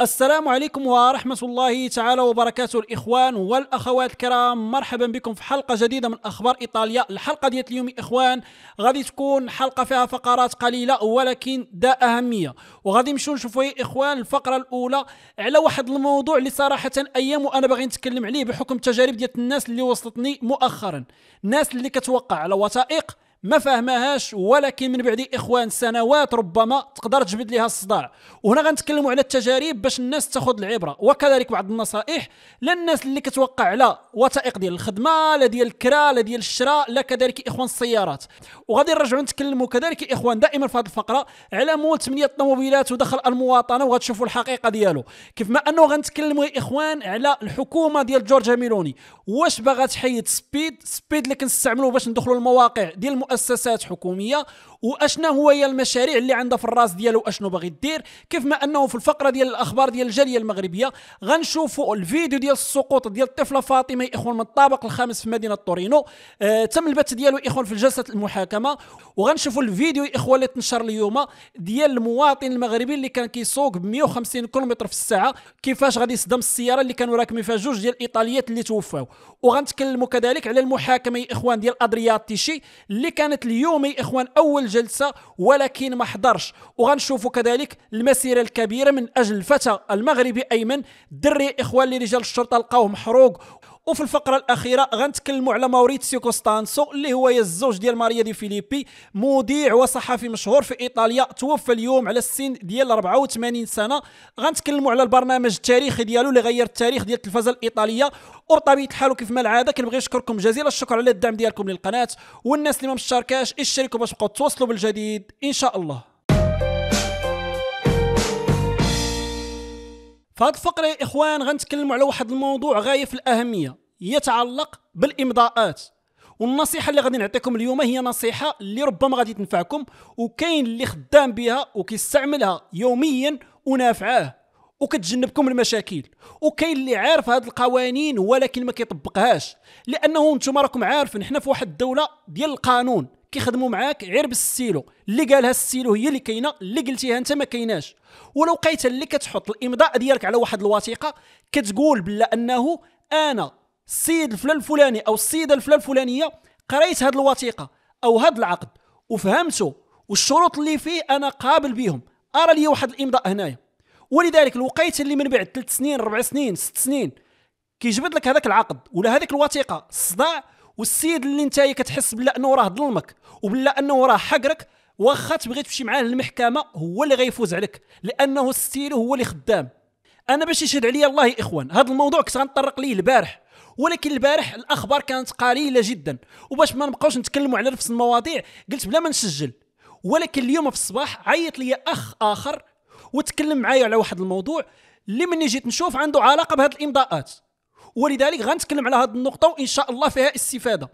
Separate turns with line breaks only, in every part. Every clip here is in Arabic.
السلام عليكم ورحمة الله تعالى وبركاته الإخوان والأخوات الكرام مرحبا بكم في حلقة جديدة من أخبار إيطاليا الحلقة ديال اليوم إخوان غادي تكون حلقة فيها فقرات قليلة ولكن ذا أهمية وغادي نمشيو نشوفوا إيه، يا إخوان الفقرة الأولى على واحد الموضوع اللي صراحة أيام وأنا باغي نتكلم عليه بحكم التجارب ديال الناس اللي وصلتني مؤخرا الناس اللي كتوقع على وثائق ما فهمهاش ولكن من بعد اخوان سنوات ربما تقدر تجبد لها الصداع وهنا غنتكلموا على التجارب باش الناس تاخذ العبره وكذلك بعض النصائح للناس اللي كتوقع على وثائق ديال الخدمه لا ديال الكرا لا ديال الشراء لا كذلك اخوان السيارات وغادي نرجعوا نتكلموا كذلك اخوان دائما في هذه الفقره على مول 8 الطوموبيلات ودخل المواطنه وغتشوفوا الحقيقه ديالو كيف ما انه غنتكلموا يا اخوان على الحكومه ديال جورجيا ميلوني واش باغا تحيد سبيد سبيد اللي كنستعملوه باش ندخلوا المواقع ديال مؤسسات حكوميه واشنا هو هي المشاريع اللي عندها في الراس ديالو اشنو باغي دير كيف ما انه في الفقره ديال الاخبار ديال الجاليه المغربيه غنشوفوا الفيديو ديال السقوط ديال الطفله فاطمه يا اخوان من الطابق الخامس في مدينه تورينو آه تم البث ديالو يا اخوان في جلسه المحاكمه وغنشوفوا الفيديو يا اخوان اللي تنشر اليوم ديال المواطن المغربي اللي كان كيسوق ب 150 كيلومتر في الساعه كيفاش غادي يصدم السياره اللي كانوا راكمين فيها جوج ديال الايطاليات اللي توفاو وغنتكلموا كذلك على المحاكمه يا اخوان ديال ادرياتيشي اللي كانت اليوم يا اخوان اول جلسه ولكن ما حضرش وغنشوفوا كذلك المسيره الكبيره من اجل الفتى المغربي ايمن دري اخوان لرجال رجال الشرطه لقاوه محروق وفي الفقره الاخيره غنتكلموا على ماوريتسيو كوستانسو اللي هو الزوج ديال ماريا دي فيليبي مذيع وصحفي مشهور في ايطاليا توفى اليوم على السن ديال 84 سنه غنتكلموا على البرنامج التاريخي ديالو اللي غير التاريخ ديال التلفزه الايطاليه وبطبيعه الحال وكيفما ما العاده كنبغي نشكركم جزيل الشكر على الدعم ديالكم للقناه والناس اللي ما مشتركاش اشتركوا باش تبقاو تواصلوا بالجديد ان شاء الله في هذه الفقره يا اخوان غنتكلموا على واحد الموضوع غايه في الاهميه يتعلق بالامضاءات والنصيحه اللي غادي نعطيكم اليوم هي نصيحه اللي ربما غادي تنفعكم وكاين اللي خدام بها وكيستعملها يوميا ونافعاه وكتجنبكم المشاكل وكاين اللي عارف هاد القوانين ولكن ما كيطبقهاش لانه انتم راكم عارفين حنا في واحد الدوله ديال القانون كيخدموا معاك غير بالستيلو اللي قالها الستيلو هي اللي كاينه اللي قلتيها انت ما كايناش ولو قيت اللي كتحط الامضاء ديالك على واحد الوثيقه كتقول بلا انه انا السيد الفلان الفلاني او السيده الفلان الفلانيه قريت هذه الوثيقه او هذا العقد وفهمته والشروط اللي فيه انا قابل بهم ارى لي واحد الامضاء هنايا ولذلك الوقيت اللي من بعد ثلاث سنين ربع سنين ست سنين كيجبد لك هذاك العقد ولا هذيك الوثيقه الصداع والسيد اللي انت كتحس بلا انه راه ظلمك وبلا انه راه حقرك واخا تبغي تمشي معاه للمحكمه هو اللي غيفوز عليك لانه السيد هو اللي خدام انا باش يشهد عليا الله يا اخوان هذا الموضوع كنت غنطرق ليه البارح ولكن البارح الاخبار كانت قليله جدا وباش ما نبقاوش نتكلموا على نفس المواضيع قلت بلا ما نسجل ولكن اليوم في الصباح عيط لي اخ اخر وتكلم معايا على واحد الموضوع اللي مني جيت نشوف عنده علاقه بهذه الامضاءات ولذلك غنتكلم على هذه النقطه وان شاء الله فيها استفاده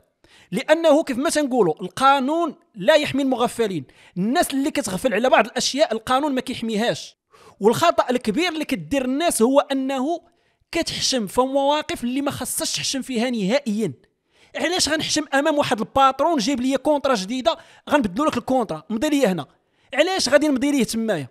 لانه كيف ما تنقولوا القانون لا يحمي المغفلين الناس اللي كتغفل على بعض الاشياء القانون ما كيحميهاش والخطا الكبير اللي كدير الناس هو انه كتحشم في مواقف اللي ما خصش تحشم فيها نهائيا علاش غنحشم امام واحد الباترون جايب لي كونترا جديده غنبدلو لك الكونترا مضي لي هنا علاش غادي نمضي ليه تمايا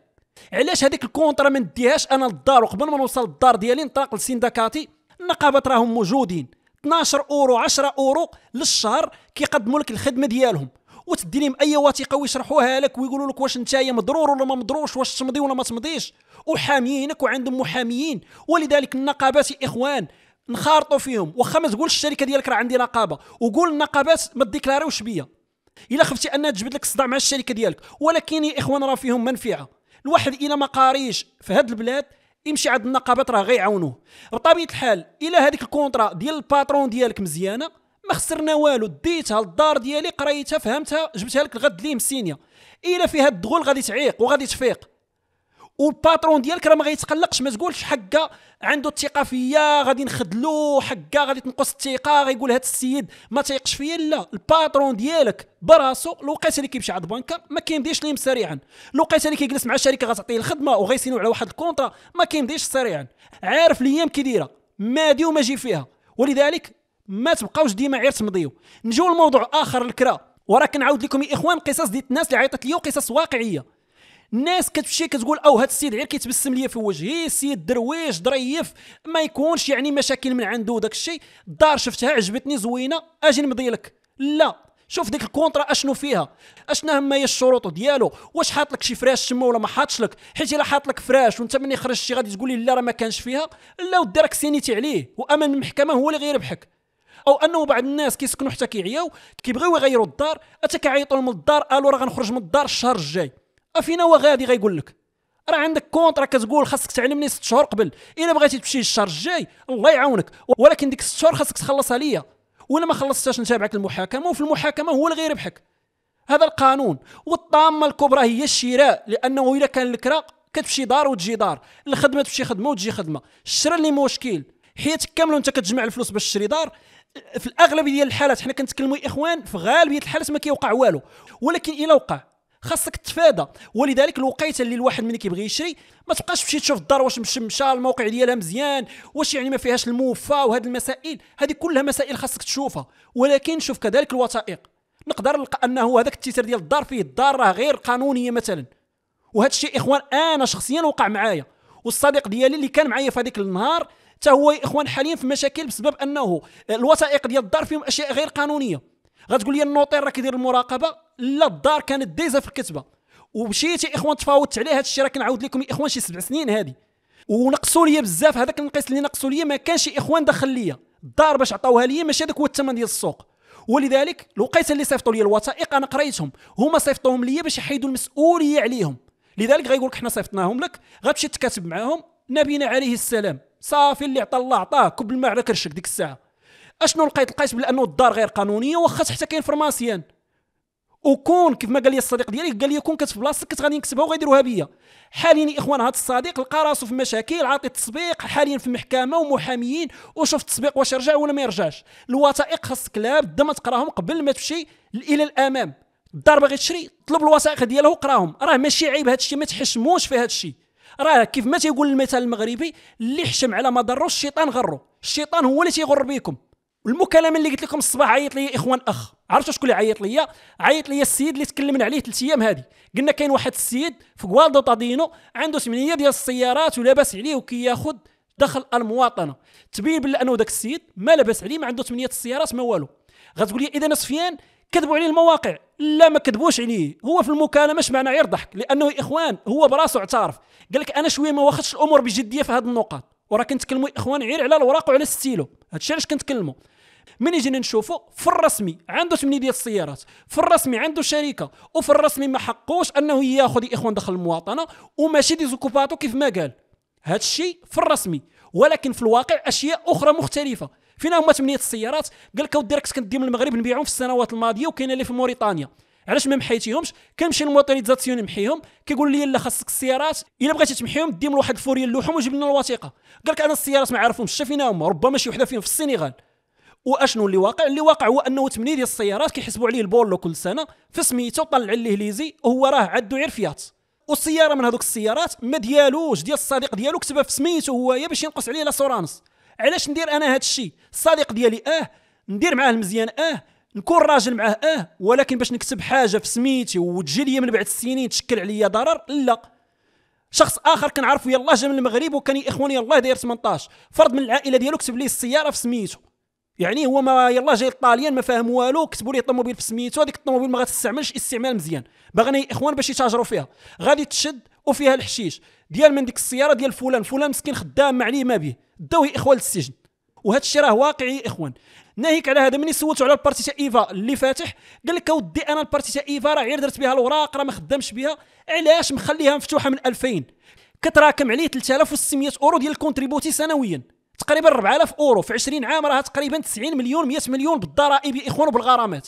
علاش هذيك الكونترا ما نديهاش انا للدار وقبل ما نوصل للدار ديالي نطلق لسينداكاتي النقابات راهم موجودين 12 اورو 10 اورو للشهر كيقدموا لك الخدمه ديالهم وتدي لهم اي وثيقه ويشرحوها لك ويقولوا لك واش نتايا مضرور ولا ما مضرورش واش تمضي ولا ما تمضيش وحاميينك وعندهم محاميين ولذلك النقابات يا اخوان نخارطوا فيهم واخا ما تقولش الشركه ديالك راه عندي نقابه وقول النقابات ما ديكلاريوش بيا الا خفتي انها تجبد لك الصداع مع الشركه ديالك ولكن يا اخوان راه فيهم منفعه الواحد الى ما قاريش في هاد البلاد يمشي عند النقابات راه غيعاونوه بطبيعه الحال الا هذيك الكونطرا ديال الباترون ديالك مزيانه ما خسرنا والو ديتها للدار ديالي قريتها فهمتها جبتها لك الغد ليه مسينيه الا فيها الدغول غادي تعيق وغادي تفيق والباترون ديالك راه ما غيتقلقش ما تقولش حكا عنده الثقه فيا غادي نخدلو حكا غادي تنقص الثقه غيقول هذا السيد ما تيقش فيا لا الباترون ديالك براسو لقيت اللي كيمشي عند البنكه ما كيمديش ليهم سريعا لقيت اللي كيجلس مع الشركه غتعطيه الخدمه وغيسينو على واحد الكونطرا ما كيمديش سريعا عارف الايام كي دايره مادي وما جي فيها ولذلك ما تبقاوش ديما عير تمضيو نجيو لموضوع اخر الكرا وراه كنعاود لكم يا اخوان قصص ديال الناس اللي عيطت لي وقصص واقعيه ناس كتمشي كتقول او هذا السيد غير كيتبسم ليا في وجهي إيه السيد درويش ظريف ما يكونش يعني مشاكل من عنده داك الشيء الدار شفتها عجبتني زوينه اجي نمضي لك لا شوف ديك الكونترا اشنو فيها اشنا هما هي الشروط ديالو واش حاط لك شي فراش تما ولا ما حاطش لك حيت الا حاط لك فراش وانت ملي شي غادي تقول لي لا راه ما كانش فيها لا ودي راك سينيتي عليه وامام المحكمه هو اللي غيربحك او انه بعض الناس كيسكنوا حتى كيعياو كيبغيو يغيروا الدار حتى كيعيطوا لهم الدار قالوا راه غنخرج من الدار الشهر الجاي افينا هو غادي غيقول لك راه عندك كونت راه كتقول خاصك تعلمني ست شهور قبل الا بغيتي تمشي الشهر الجاي الله يعاونك ولكن ديك ست شهور خاصك تخلصها ليا ولا ما خلصتهاش نتابعك المحاكمه وفي المحاكمه هو اللي غيربحك هذا القانون والطامه الكبرى هي الشراء لانه الا كان الكرا كتمشي دار وتجي دار الخدمه تمشي خدمه وتجي خدمه الشراء اللي مشكل حياتك كامله وانت كتجمع الفلوس باش تشري دار في الاغلبيه ديال الحالات حنا كنتكلموا اخوان في غالبيه الحالات ما كيوقع والو ولكن الا وقع خاصك تفادى ولذلك الوقيته اللي الواحد ملي كيبغي يشري ما تبقاش تمشي تشوف الدار واش مشمشه الموقع ديالها مزيان واش يعني ما فيهاش الموفى وهذه المسائل هذه كلها مسائل خاصك تشوفها ولكن شوف كذلك الوثائق نقدر نلقى انه هذاك التيتر ديال الدار فيه الدار راه غير قانونيه مثلا وهذا الشيء اخوان انا شخصيا وقع معايا والصديق ديالي اللي كان معايا في هذيك النهار حتى هو اخوان حاليا في مشاكل بسبب انه الوثائق ديال الدار فيهم اشياء غير قانونيه غتقول لي النوطير راه كيدير المراقبه لا الدار كانت ديزا في الكتبه ومشيت يا اخوان تفاوضت عليه هذا الشيء راه كنعاود لكم يا اخوان شي سبع سنين هذه ونقصوا لي بزاف هذاك النقيص اللي نقصوا لي ما كانش اخوان دخل ليا الدار باش عطاوها لي ماشي هذاك هو الثمن ديال السوق ولذلك الوقيته اللي صيفطوا لي الوثائق انا قريتهم هما صيفطوهم لي باش يحيدوا المسؤوليه عليهم لذلك غيقول لك حنا صيفطناهم لك غتمشي تكاتب معاهم نبينا عليه السلام صافي اللي عطى الله عطاه كب الماء على كرشك ديك الساعه اشنو لقيت لقيت بانه الدار غير قانونيه واخا حتى كاين فرماسيان وكون كيف ما قال لي الصديق ديالي قال لي كون كنت في بلاصتك كنت غادي نكتبها وغيديروها بيا حاليا يا اخوان هذا الصديق لقى راسو في مشاكل عاطي التصبيق حاليا في محكمه ومحاميين وشوف التصبيق واش رجع ولا ما يرجعش الوثائق خاصك كلاب ما تقراهم قبل ما تمشي الى الامام الدار باغي تشري طلب الوثائق ديالها وقراهم راه ماشي عيب هذا الشيء ما تحشموش في هذا الشيء راه كيف ما تيقول المثل المغربي اللي حشم على ما ضرو الشيطان غرو الشيطان هو اللي تيغر بيكم المكالمه اللي قلت لكم الصباح عيط لي اخوان اخ عرفتوا شكون اللي عيط لي عيط لي السيد اللي تكلمنا عليه ثلاث ايام هذه قلنا كاين واحد السيد في غوالدو طادينو عنده ثمانيه ديال السيارات ولاباس عليه وكياخذ دخل المواطنه تبين بلي انه ذاك السيد ما لاباس عليه ما عنده ثمانيه السيارات ما والو غتقول لي اذا سفيان كذبوا عليه المواقع لا ما كذبوش عليه هو في المكالمه معنى غير ضحك لانه اخوان هو براسو اعترف قال لك انا شويه ما واخدش الامور بجديه في هذه النقاط وراه كنتكلموا اخوان غير على الوراق وعلى الستيلو هادشي علاش كنتكلموا من جينا نشوفوا في الرسمي عنده 8 ديال السيارات في الرسمي عنده شركه وفي الرسمي ما حقوش انه ياخذ اخوان داخل المواطنه وماشي دي زوكوباتو كيف ما قال هادشي في الرسمي ولكن في الواقع اشياء اخرى مختلفه فينا هما 8 السيارات قال لك اودي راك كنت من المغرب نبيعهم في السنوات الماضيه وكاينه اللي في موريتانيا علاش ما محيتيهمش كنمشي للموتوريزاسيون نمحيهم كيقول لي لا خاصك السيارات الا بغيتي تمحيهم من واحد الفوريه اللوحهم وجيب لنا الوثيقه قال لك انا السيارات ما عارفهمش حتى هما ربما شي وحده فيهم في السنغال واشنو اللي واقع اللي واقع هو انه 8 ديال السيارات كيحسبوا عليه البولو كل سنه في وطلع ليه ليزي وهو راه عدو غير فيات والسياره من هذوك السيارات ما ديالوش ديال الصديق ديالو كتبها في سميته هو باش ينقص عليه لاسورانس علاش ندير انا هذا الشيء الصديق ديالي اه ندير معاه المزيان اه نكون راجل معاه اه ولكن باش نكتب حاجه في سميتي وتجي لي من بعد السنين تشكل عليا ضرر لا شخص اخر كنعرفو يلاه جا من المغرب وكان يا اخواني يلاه داير 18 فرد من العائله ديالو كتب ليه السياره في سميتو يعني هو ما يلاه جاي للطاليان ما فاهم والو كتبوا ليه الطوموبيل في سميتو هذيك الطوموبيل ما غتستعملش استعمال مزيان باغينا يا اخوان باش يتاجروا فيها غادي تشد وفيها الحشيش ديال من ديك السياره ديال فلان فلان مسكين خدام ما عليه ما به داوه اخوان للسجن وهذا الشيء راه واقعي يا اخوان ناهيك على هذا ملي سولته على البارتي تاع ايفا اللي فاتح قال لك اودي انا البارتي تاع ايفا راه غير درت بها الاوراق راه ما خدامش بها علاش مخليها مفتوحه من 2000 كتراكم عليه 3600 اورو ديال الكونتريبوتي سنويا تقريبا 4000 اورو في 20 عام راها تقريبا 90 مليون 100 مليون بالضرائب يا اخوان وبالغرامات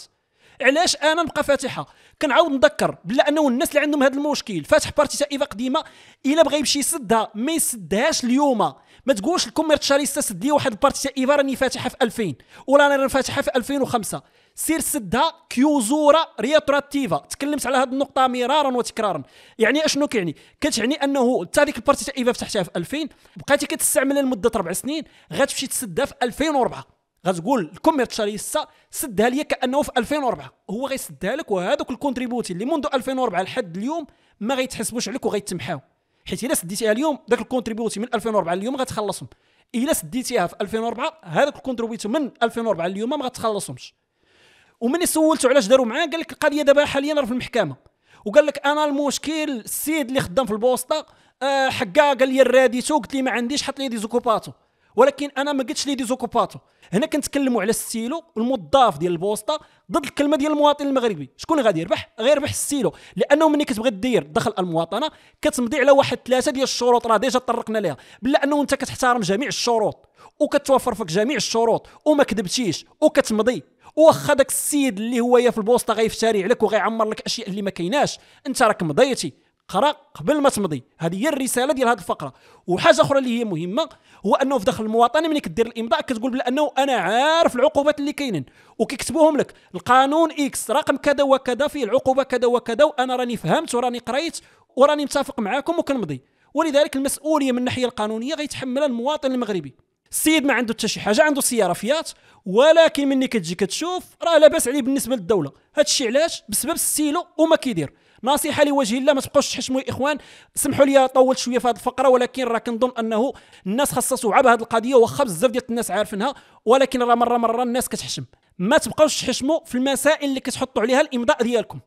علاش انا نبقى فاتحه كنعاود نذكر بلا انه الناس اللي عندهم هذا المشكل فاتح بارتي تاع ايفا قديمه الا بغى يمشي يسدها ما يسدهاش اليوم ما تقولش الكوميرشاليستا سد لي واحد البارتي تاع ايفا راني فاتحه في 2000 ولا راني فاتحه في 2005 سير سدها كيوزورا ريتراتيفا تكلمت على هذه النقطه مرارا وتكرارا يعني اشنو كيعني كتعني انه حتى ديك البارتي تاع ايفا فتحتها في 2000 بقيتي كتستعملها لمده ربع سنين غتمشي تسدها في 2004 غتقول الكوميرشاليستا سدها ليا كانه في 2004 هو غيسدها لك وهذوك الكونتريبوتي اللي منذ 2004 لحد اليوم ما غيتحسبوش عليك وغيتمحاو حيت الا سديتيها اليوم ذاك الكونتريبيوتي من 2004 اليوم غتخلصهم الا سديتيها في 2004 هذاك الكونتريبيوتي من 2004 اليوم ما غتخلصهمش ومني سولته علاش داروا معاه قال لك القضيه دابا حاليا راه في المحكمه وقال لك انا المشكل السيد اللي خدام في البوسطه آه، حقا حكا قال لي راديتو قلت لي ما عنديش حط لي دي زوكوباتو ولكن انا ما قلتش لي ديزوكوباتو هنا كنتكلموا على السيلو المضاف ديال البوسطه ضد الكلمه ديال المواطن المغربي شكون غادي يربح غير ربح السيلو لانه ملي كتبغي دير دخل المواطنه كتمضي على واحد ثلاثه ديال الشروط راه ديجا طرقنا ليها بلا انه انت كتحترم جميع الشروط وكتوفر فيك جميع الشروط وما كذبتيش وكتمضي واخا داك السيد اللي هو يا في البوسطه غيفتري عليك وغيعمر لك اشياء اللي ما كايناش انت راك مضيتي قرا قبل ما تمضي هذه هي الرساله ديال هذه الفقره وحاجه اخرى اللي هي مهمه هو انه في داخل المواطنه ملي كدير الامضاء كتقول بانه انا عارف العقوبات اللي كاينين وكيكتبوهم لك القانون اكس رقم كذا وكذا فيه العقوبه كذا وكذا وانا راني فهمت وراني قريت وراني متفق معاكم وكنمضي ولذلك المسؤوليه من الناحيه القانونيه غيتحملها المواطن المغربي السيد ما عنده حتى شي حاجه عنده سياره فيات ولكن ملي كتجي كتشوف راه لاباس عليه بالنسبه للدوله هادشي علاش بسبب السيلو وما كيدير نصيحه لوجه الله ما تبقوش تحشموا يا اخوان سمحوا لي طولت شويه في هذه الفقره ولكن راه كنظن انه الناس خاصها توعى بهذه القضيه واخا بزاف ديال الناس عارفينها ولكن راه مره مره الناس كتحشم ما تبقاوش تحشموا في المسائل اللي كتحطوا عليها الامضاء ديالكم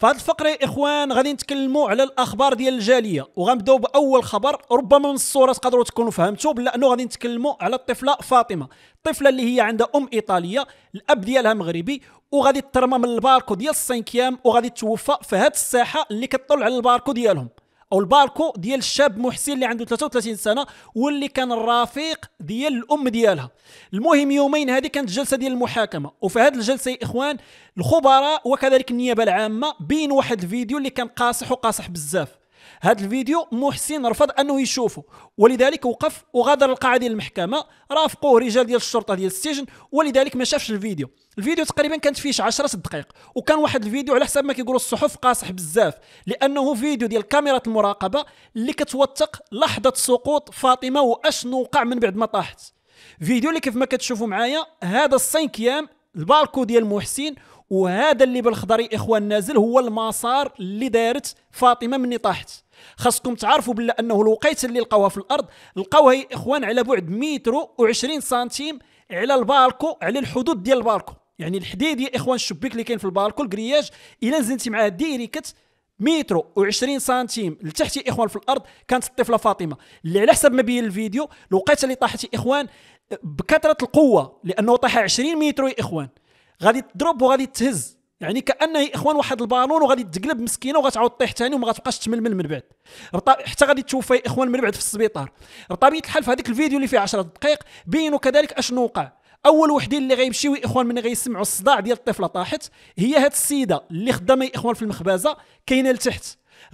فهاد الفقره اخوان غادي نتكلموا على الاخبار ديال الجاليه وغنبداو باول خبر ربما من الصوره تقدروا تكونوا فهمتوا لانه غادي نتكلموا على الطفله فاطمه الطفله اللي هي عندها ام ايطاليه الاب ديالها مغربي وغادي ترمى من الباركو ديال السينكيام وغادي توفى في هاد الساحه اللي كتطل على الباركو ديالهم او الباركو ديال الشاب محسن اللي عنده 33 سنه واللي كان الرفيق ديال الام ديالها المهم يومين هذه كانت جلسه ديال المحاكمه وفي هذه الجلسه يا اخوان الخبراء وكذلك النيابه العامه بين واحد الفيديو اللي كان قاصح وقاصح بزاف هذا الفيديو محسن رفض انه يشوفه ولذلك وقف وغادر القاعه ديال المحكمه رافقوه رجال ديال الشرطه ديال السجن ولذلك ما شافش الفيديو الفيديو تقريبا كانت فيه 10 دقائق وكان واحد الفيديو على حسب ما كيقولوا الصحف قاصح بزاف لانه فيديو ديال كاميرا المراقبه اللي كتوثق لحظه سقوط فاطمه واشنو وقع من بعد ما طاحت فيديو اللي كيف ما كتشوفوا معايا هذا السينكيام البالكو ديال محسن وهذا اللي بالخضري اخوان نازل هو المسار اللي دارت فاطمه مني طاحت خاصكم تعرفوا بلا انه الوقيته اللي لقاوها في الارض لقاوها يا اخوان على بعد مترو و20 سنتيم على البالكو على الحدود ديال البالكو يعني الحديد يا اخوان الشبيك اللي كاين في البالكو الكرياج الا نزلتي معاه ديريكت مترو و20 سنتيم لتحت يا اخوان في الارض كانت الطفله فاطمه اللي على حسب ما بين الفيديو الوقيته اللي طاحت يا اخوان بكثره القوه لانه طاح 20 متر يا اخوان غادي تضرب وغادي تهز يعني كانه اخوان واحد البالون وغادي تقلب مسكينه وغتعاود طيح ثاني وما غتبقاش تململ من بعد حتى غادي تشوف اخوان من بعد في السبيطار بطبيعه الحال في هذيك الفيديو اللي فيه 10 دقائق بينوا كذلك اشنو وقع اول وحدين اللي غيمشيو اخوان من غيسمعوا الصداع ديال الطفله طاحت هي هاد السيده اللي خدامه اخوان في المخبزه كاينه لتحت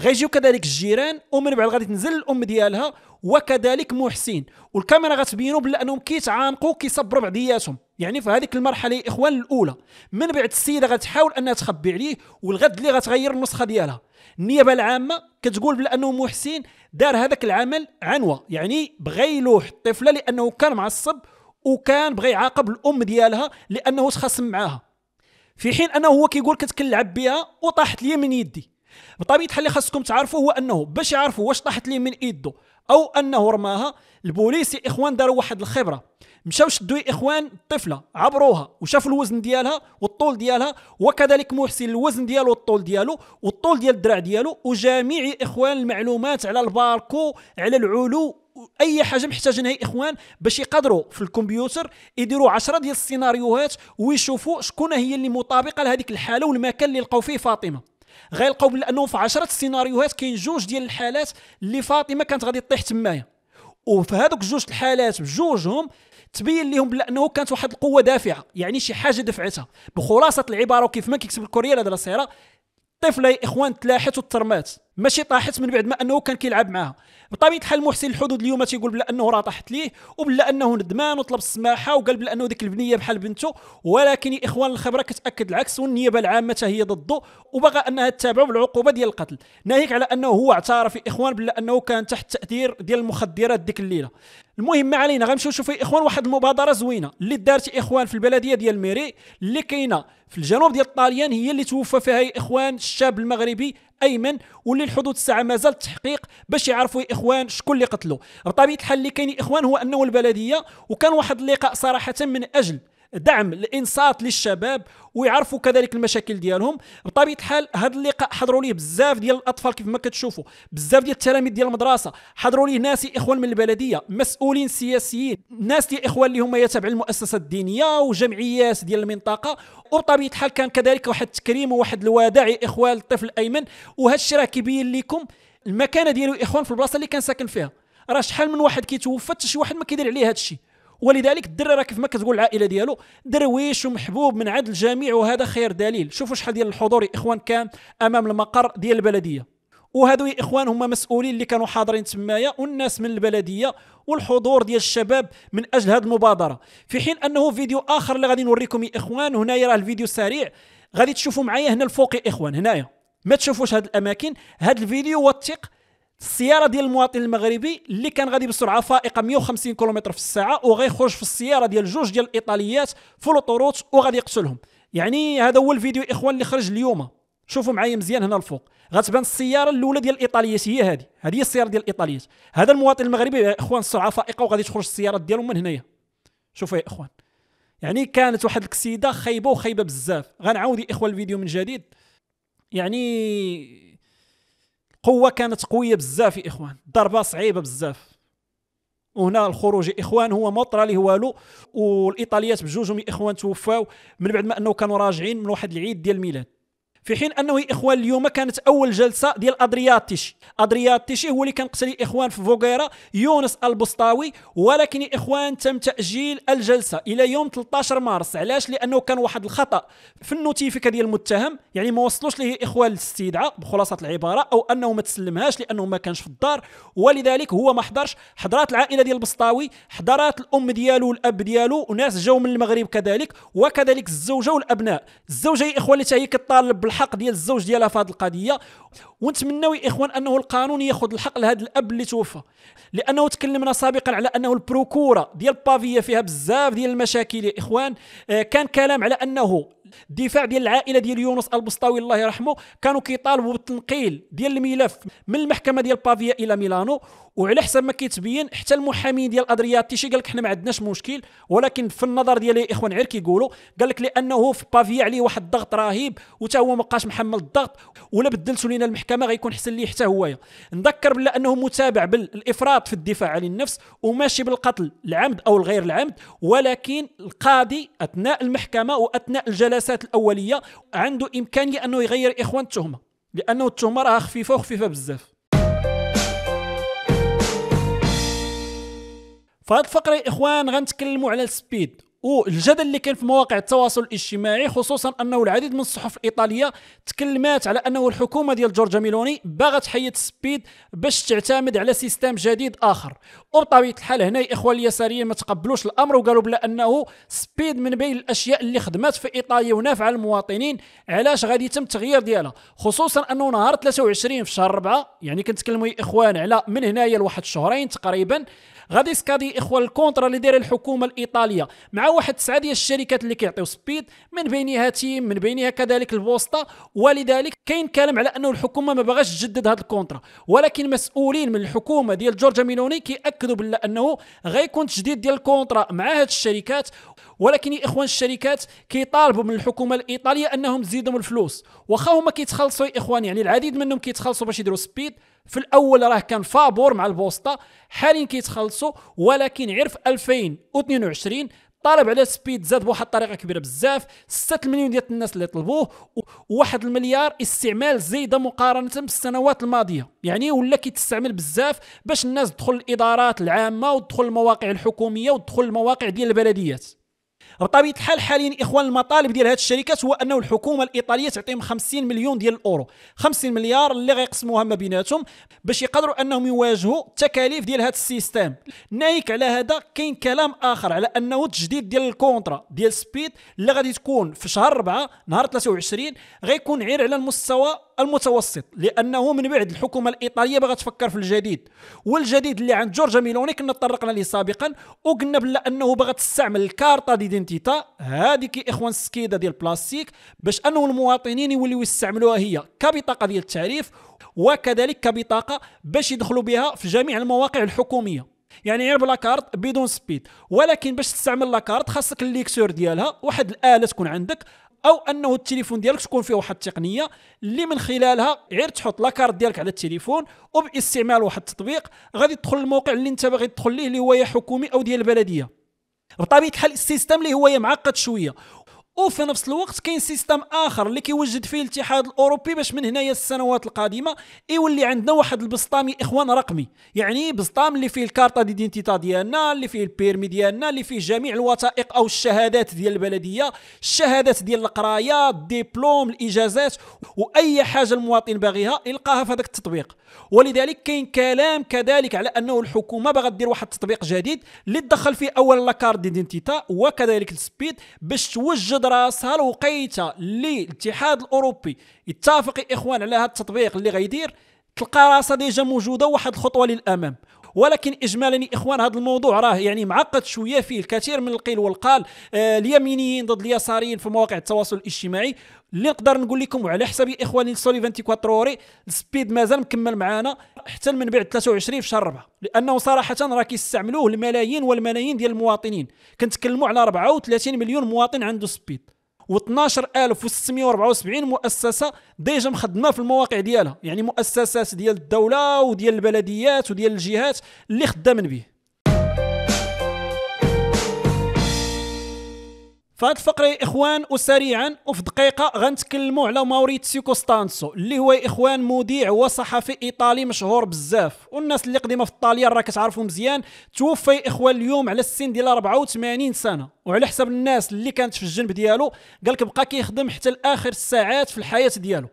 غيجيو كذلك الجيران ومن بعد غادي تنزل الام ديالها وكذلك محسن والكاميرا غتبينوا بلا انهم كيتعانقوا كيصبروا بعضياتهم يعني في هذيك المرحله اخوان الاولى من بعد السيده غتحاول انها تخبي عليه والغد اللي غتغير النسخه ديالها النيابه العامه كتقول بانه محسن دار هذاك العمل عنوه يعني بغى يلوح الطفله لانه كان معصب وكان بغى يعاقب الام ديالها لانه تخاصم معاها في حين انه هو كيقول كتكلعب بها وطاحت لي من يدي بطبيعه الحال اللي خاصكم تعرفوا هو انه باش يعرفوا واش طاحت ليه من ايدو او انه رماها البوليس يا اخوان داروا واحد الخبره مشاو شدوا اخوان الطفله عبروها وشافوا الوزن ديالها والطول ديالها وكذلك محسن الوزن ديالو والطول ديالو والطول ديال الدرع ديالو وجميع اخوان المعلومات على الباركو على العلو اي حاجه محتاجينها اخوان باش يقدروا في الكمبيوتر يديروا 10 ديال السيناريوهات ويشوفوا شكون هي اللي مطابقه لهذيك الحاله والمكان اللي لقاو فيه فاطمه غيلقاو لانهم في عشرة السيناريوهات كاين جوج ديال الحالات اللي فاطمه كانت غادي تطيح تمايا وفي هذوك جوج الحالات بجوجهم تبين لهم بانه كانت واحد القوه دافعه يعني شي حاجه دفعتها بخلاصه العباره وكيف ما كيكتب الكوريير هذا الصيره الطفله يا اخوان تلاحت وترمات ماشي طاحت من بعد ما انه كان كيلعب معاها بطبيعه الحال محسن الحدود اليوم تيقول بلا انه راه طاحت ليه وبلا انه ندمان وطلب السماحه وقال بلا انه ديك البنيه بحال بنته ولكن يا اخوان الخبره كتاكد العكس والنيابه العامه هي ضده وبغى انها تتابعه بالعقوبه ديال القتل ناهيك على انه هو اعترف يا اخوان بلا انه كان تحت تاثير ديال المخدرات ديك الليله المهم ما علينا غنمشيو نشوفوا اخوان واحد المبادره زوينه اللي دارت اخوان في البلديه ديال ميري اللي كاينه في الجنوب ديال الطاليان هي اللي توفى فيها اخوان الشاب المغربي ايمن واللي لحدود الساعه مازال التحقيق باش يعرفوا اخوان شكون اللي قتلو بطبيعه الحال اللي كاين اخوان هو انه البلديه وكان واحد اللقاء صراحه من اجل دعم الانصات للشباب ويعرفوا كذلك المشاكل ديالهم بطبيعه الحال هذا اللقاء حضروا ليه بزاف ديال الاطفال كيف ما كتشوفوا بزاف ديال التلاميذ ديال المدرسه حضروا ليه ناس اخوان من البلديه مسؤولين سياسيين ناس ديال اخوان اللي هما يتابعوا المؤسسه الدينيه وجمعيات ديال المنطقه وبطبيعه الحال كان كذلك واحد التكريم وواحد الوداع اخوان الطفل الايمن وهذا الشيء راه كيبين لكم المكانه ديالو اخوان في البلاصه اللي كان ساكن فيها راه شحال من واحد كيتوفى حتى شي واحد ما كيدير عليه هذا الشيء ولذلك الدري راه كيف ما كتقول العائله ديالو درويش ومحبوب من عند الجميع وهذا خير دليل شوفوا شحال ديال الحضور يا اخوان كان امام المقر ديال البلديه وهذو يا اخوان هما مسؤولين اللي كانوا حاضرين تمايا والناس من البلديه والحضور ديال الشباب من اجل هذه المبادره في حين انه فيديو اخر اللي غادي نوريكم يا اخوان هنا راه الفيديو سريع غادي تشوفوا معايا هنا الفوق يا اخوان هنايا ما تشوفوش هاد الاماكن هاد الفيديو وثق السياره ديال المواطن المغربي اللي كان غادي بسرعه فائقه 150 كيلومتر في الساعه وغيخرج في السياره ديال جوج ديال الايطاليات في الاطروط وغادي يقتلهم يعني هذا هو الفيديو اخوان اللي خرج اليوم شوفوا معايا مزيان هنا الفوق غتبان السياره الاولى ديال الايطاليات هي هذه هذه هي السياره ديال الايطاليات هذا المواطن المغربي يا اخوان السرعه فائقه وغادي تخرج السيارات ديالهم من هنايا شوفوا يا اخوان يعني كانت واحد الكسيده خايبه وخايبه بزاف غنعاود يا اخوان الفيديو من جديد يعني قوه كانت قويه بزاف يا اخوان ضربه صعيبه بزاف وهنا الخروج اخوان هو مطرى اللي والو والايطاليات بجوجهم يا اخوان توفاو من بعد ما انه كانوا راجعين من واحد العيد ديال الميلاد في حين انه اخوان اليوم كانت اول جلسه ديال ادرياتيشي ادرياتيشي هو اللي كان قتل الاخوان في فوغيرا يونس البسطاوي ولكن اخوان تم تاجيل الجلسه الى يوم 13 مارس علاش لانه كان واحد الخطا في النوتيفيكا ديال المتهم يعني ما وصلوش ليه اخوان الاستدعاء بخلاصه العباره او انه ما تسلمهاش لانه ما كانش في الدار ولذلك هو ما حضرش حضرات العائله ديال البسطاوي حضرات الام ديالو والاب ديالو وناس جاو من المغرب كذلك وكذلك الزوجه والابناء الزوجه هي اخوان اللي هي كطالب الحق ديال الزوج ديالها في هذه القضيه ونتمنوا يا اخوان انه القانون ياخذ الحق لهذا الاب اللي توفى لانه تكلمنا سابقا على انه البروكوره ديال بافيا فيها بزاف ديال المشاكل يا اخوان آه، كان كلام على انه الدفاع ديال العائله ديال يونس البسطاوي الله يرحمه كانوا كيطالبوا بالتنقيل ديال الملف من المحكمه ديال بافيا الى ميلانو وعلى حسب ما كيتبين حتى المحامين ديال شي قال لك حنا ما عندناش مشكل ولكن في النظر ديال الاخوان غير كيقولوا قال لك لانه في بافيا عليه واحد الضغط رهيب وتا هو ما بقاش محمل الضغط ولا بدلتوا لينا المحكمه غيكون حسن ليه حتى هويا نذكر بلا انه متابع بالافراط في الدفاع عن النفس وماشي بالقتل العمد او الغير العمد ولكن القاضي اثناء المحكمه واثناء الجلسه الجلسات الاوليه عنده امكانيه انه يغير اخوان التهمه لانه التهمه راها خفيفه وخفيفه بزاف فهاد الفقره اخوان غنتكلموا على السبيد والجدل اللي كان في مواقع التواصل الاجتماعي خصوصا انه العديد من الصحف الايطاليه تكلمات على انه الحكومه ديال جورجا ميلوني باغت تحيد سبيد باش تعتمد على سيستم جديد اخر وبطبيعه الحال هنا الاخوه اليساريين ما تقبلوش الامر وقالوا بلا انه سبيد من بين الاشياء اللي خدمات في ايطاليا ونافعه للمواطنين علاش غادي يتم التغيير ديالها خصوصا انه نهار 23 في شهر 4 يعني كنتكلموا يا اخوان على من هنايا لواحد شهرين تقريبا غادي سكادي اخوان الكونترا اللي داير الحكومه الايطاليه مع واحد تسعه ديال الشركات اللي كيعطيو سبيد من بينها تيم من بينها كذلك البوسطه ولذلك كاين كلام على انه الحكومه ما باغاش تجدد هذا الكونترا ولكن مسؤولين من الحكومه ديال جورجيا ميلوني كياكدوا بلا انه غيكون تجديد ديال الكونترا مع هاد الشركات ولكن يا اخوان الشركات كيطالبوا من الحكومه الايطاليه انهم تزيدهم الفلوس واخا هما كيتخلصوا يا اخوان يعني العديد منهم كيتخلصوا باش يديروا سبيد في الاول راه كان فابور مع البوسطه حاليا كيتخلصوا ولكن عرف 2022 طالب على سبيد زاد بواحد الطريقه كبيره بزاف 6 مليون ديال الناس اللي طلبوه وواحد المليار استعمال زايده مقارنه بالسنوات الماضيه يعني ولا كيتستعمل بزاف باش الناس تدخل الادارات العامه وتدخل المواقع الحكوميه وتدخل المواقع ديال البلديات بطبيعه الحال حاليا اخوان المطالب ديال هذه الشركات هو انه الحكومه الايطاليه تعطيهم 50 مليون ديال الاورو 50 مليار اللي غيقسموها ما بيناتهم باش يقدروا انهم يواجهوا التكاليف ديال هذا السيستم ناهيك على هذا كاين كلام اخر على انه التجديد ديال الكونترا ديال سبيد اللي غادي تكون في شهر 4 نهار 23 غيكون عير على المستوى المتوسط لانه من بعد الحكومه الايطاليه باغا تفكر في الجديد والجديد اللي عند جورج ميلوني كنا تطرقنا ليه سابقا وقلنا بلا انه باغا تستعمل الكارطه ديدنتيتا هذيك اخوان السكيده ديال البلاستيك باش انه المواطنين يوليو يستعملوها هي كبطاقه ديال التعريف وكذلك كبطاقه باش يدخلوا بها في جميع المواقع الحكوميه يعني غير بلا كارت بدون سبيد ولكن باش تستعمل لاكارت خاصك الليكسور ديالها واحد الاله تكون عندك او انه التليفون ديالك تكون فيه واحد التقنيه اللي من خلالها غير تحط لاكارت ديالك على التليفون وباستعمال واحد التطبيق غادي تدخل الموقع اللي انت باغي تدخل ليه اللي هو يا حكومي او ديال البلديه بطبيعه الحال السيستم اللي هو معقد شويه وفي نفس الوقت كاين سيستم اخر اللي كيوجد فيه الاتحاد الاوروبي باش من هنايا السنوات القادمه يولي عندنا واحد البسطامي اخوان رقمي يعني بسطام اللي فيه الكارطه دي دينتيتا ديالنا اللي فيه البيرمي ديالنا اللي فيه جميع الوثائق او الشهادات ديال البلديه الشهادات ديال القرايه الدبلوم الاجازات واي حاجه المواطن باغيها يلقاها في هذاك التطبيق ولذلك كاين كلام كذلك على انه الحكومه باغا دير واحد التطبيق جديد اللي تدخل فيه اولا لاكارت ديدينتيتا وكذلك السبيد باش توجد الوقيته اللي الاتحاد الاوروبي يتفق الاخوان على هذا التطبيق اللي غيدير تلقى راسها ديجا موجوده واحد الخطوه للامام ولكن اجمالا اخوان هذا الموضوع راه يعني معقد شويه فيه الكثير من القيل والقال آه اليمينيين ضد اليساريين في مواقع التواصل الاجتماعي اللي نقدر نقول لكم وعلى حساب اخواني سولي 24 اوري السبيد مازال مكمل معانا حتى من بعد 23 في شهر 4 لانه صراحه راه كيستعملوه الملايين والملايين ديال المواطنين كنتكلموا على 34 مليون مواطن عنده سبيد و12674 مؤسسه ديجا مخدمه في المواقع ديالها يعني مؤسسات ديال الدوله وديال البلديات وديال الجهات اللي خدامين به فهاد الفقره اخوان وسريعا وفي دقيقه غنتكلموا على ماوريتسيو كوستانسو اللي هو اخوان مذيع وصحفي ايطالي مشهور بزاف والناس اللي قديمه في ايطاليا راه كتعرفو مزيان توفى اخوان اليوم على السن ديال 84 سنه وعلى حسب الناس اللي كانت في الجنب ديالو قالك بقى كيخدم حتى لاخر الساعات في الحياه ديالو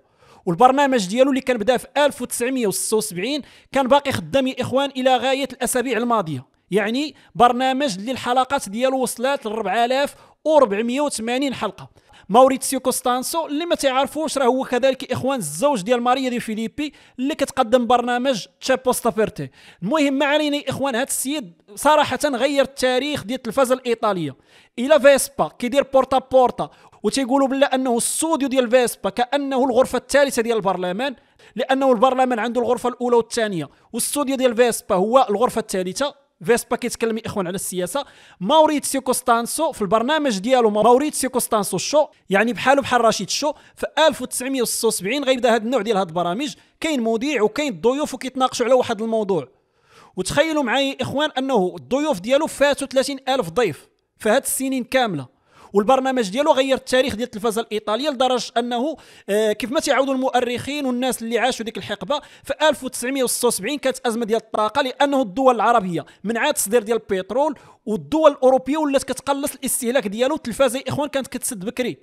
والبرنامج ديالو اللي كان بدا في 1976 كان باقي خدام يا اخوان الى غايه الاسابيع الماضيه يعني برنامج اللي الحلقات ديالو وصلت ل 4000 و480 حلقه ماوريتسيو كوستانسو اللي ما تعرفوش راه هو كذلك اخوان الزوج ديال ماريا دي فيليبي اللي كتقدم برنامج تشابوستا فيرتي المهم ما علينا اخوان هذا السيد صراحه غير التاريخ ديال التلفزه الايطاليه الى فيسبا كيدير بورتا بورتا وتيقولوا بلا انه السوديو ديال فيسبا كانه الغرفه الثالثه ديال البرلمان لانه البرلمان عنده الغرفه الاولى والثانيه والاستوديو ديال فيسبا هو الغرفه الثالثه فيسبا كيتكلم اخوان على السياسه ماوريتسيو كوستانسو في البرنامج ديالو ماوريتسيو كوستانسو شو يعني بحاله بحال رشيد شو في 1976 غيبدا هذا النوع ديال هاد البرامج كاين مذيع وكاين ضيوف وكيتناقشوا على واحد الموضوع وتخيلوا معايا اخوان انه الضيوف ديالو فاتوا 30 الف ضيف في هاد السنين كامله والبرنامج ديالو غير التاريخ ديال التلفزه الايطاليه لدرجه انه آه، كيف ما تعاودوا المؤرخين والناس اللي عاشوا ديك الحقبه في 1976 كانت ازمه ديال الطاقه لانه الدول العربيه منعات تصدير ديال البترول والدول الاوروبيه ولات كتقلص الاستهلاك ديالو التلفازه إيه اخوان كانت كتسد بكري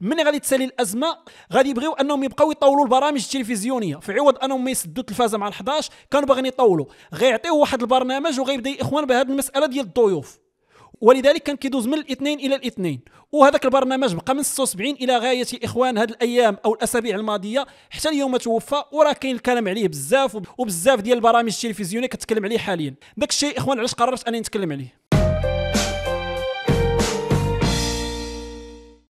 من غادي تسالي الازمه غادي يبغيو انهم يبقاو يطولوا البرامج التلفزيونيه في عوض انهم ما يسدوا التلفازه مع ال11 كانوا باغيين يطولوا غيعطيو واحد البرنامج وغيبدا اخوان بهذه المساله ديال الضيوف ولذلك كان كيدوز من الاثنين الى الاثنين وهذاك البرنامج بقى من 76 الى غايه الاخوان هذه الايام او الاسابيع الماضيه حتى اليوم توفى وراه كاين الكلام عليه بزاف وبزاف ديال البرامج التلفزيونيه كتكلم عليه حاليا داك الشيء اخوان علاش قررت انني نتكلم عليه